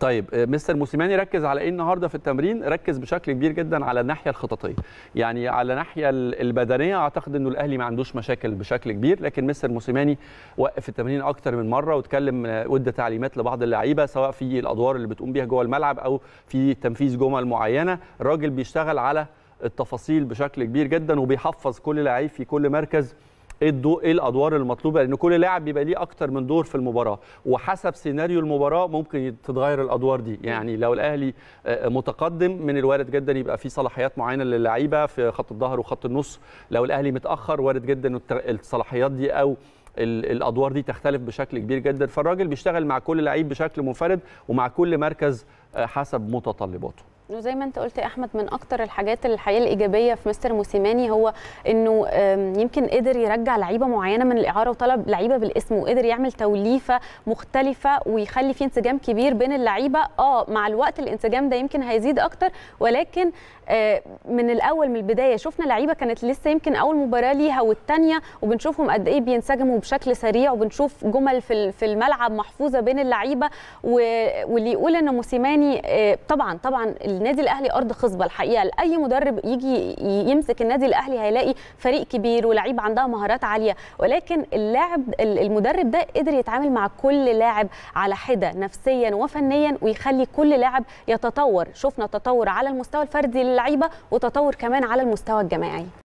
طيب آه، مستر موسيماني ركز على ايه النهارده في التمرين ركز بشكل كبير جدا على الناحيه الخططيه يعني على الناحيه البدنيه اعتقد انه الاهلي ما عندوش مشاكل بشكل كبير لكن مستر موسيماني وقف التمرين اكتر من مره واتكلم آه، وادى تعليمات لبعض اللعيبه سواء في الادوار اللي بتقوم بيها جوه الملعب او في تنفيذ جمل معينه الراجل بيشتغل على التفاصيل بشكل كبير جدا وبيحفظ كل لعيب في كل مركز ايه الدور ايه الادوار المطلوبه لان كل لاعب بيبقى ليه اكتر من دور في المباراه وحسب سيناريو المباراه ممكن تتغير الادوار دي يعني لو الاهلي آه، آه، متقدم من الوارد جدا يبقى في صلاحيات معينه للعيبه في خط الظهر وخط النص لو الاهلي متاخر وارد جدا الصلاحيات دي او الادوار دي تختلف بشكل كبير جدا فالراجل بيشتغل مع كل لعيب بشكل منفرد ومع كل مركز آه، حسب متطلباته وزي ما انت قلت يا احمد من اكتر الحاجات الحقيقه الايجابيه في مستر موسيماني هو انه يمكن قدر يرجع لعيبه معينه من الاعاره وطلب لعيبه بالاسم وقدر يعمل توليفه مختلفه ويخلي في انسجام كبير بين اللعيبه اه مع الوقت الانسجام ده يمكن هيزيد اكتر ولكن آه، من الاول من البدايه شفنا لعيبه كانت لسه يمكن اول مباراه ليها والثانيه وبنشوفهم قد ايه بينسجموا بشكل سريع وبنشوف جمل في الملعب محفوظه بين اللعيبه واللي يقول ان موسيماني آه، طبعا طبعا النادي الاهلي ارض خصبه الحقيقه لاي مدرب يجي يمسك النادي الاهلي هيلاقي فريق كبير ولاعيب عندها مهارات عاليه ولكن اللاعب المدرب ده قدر يتعامل مع كل لاعب على حده نفسيا وفنيا ويخلي كل لاعب يتطور شفنا تطور على المستوى الفردي للعيبه وتطور كمان على المستوى الجماعي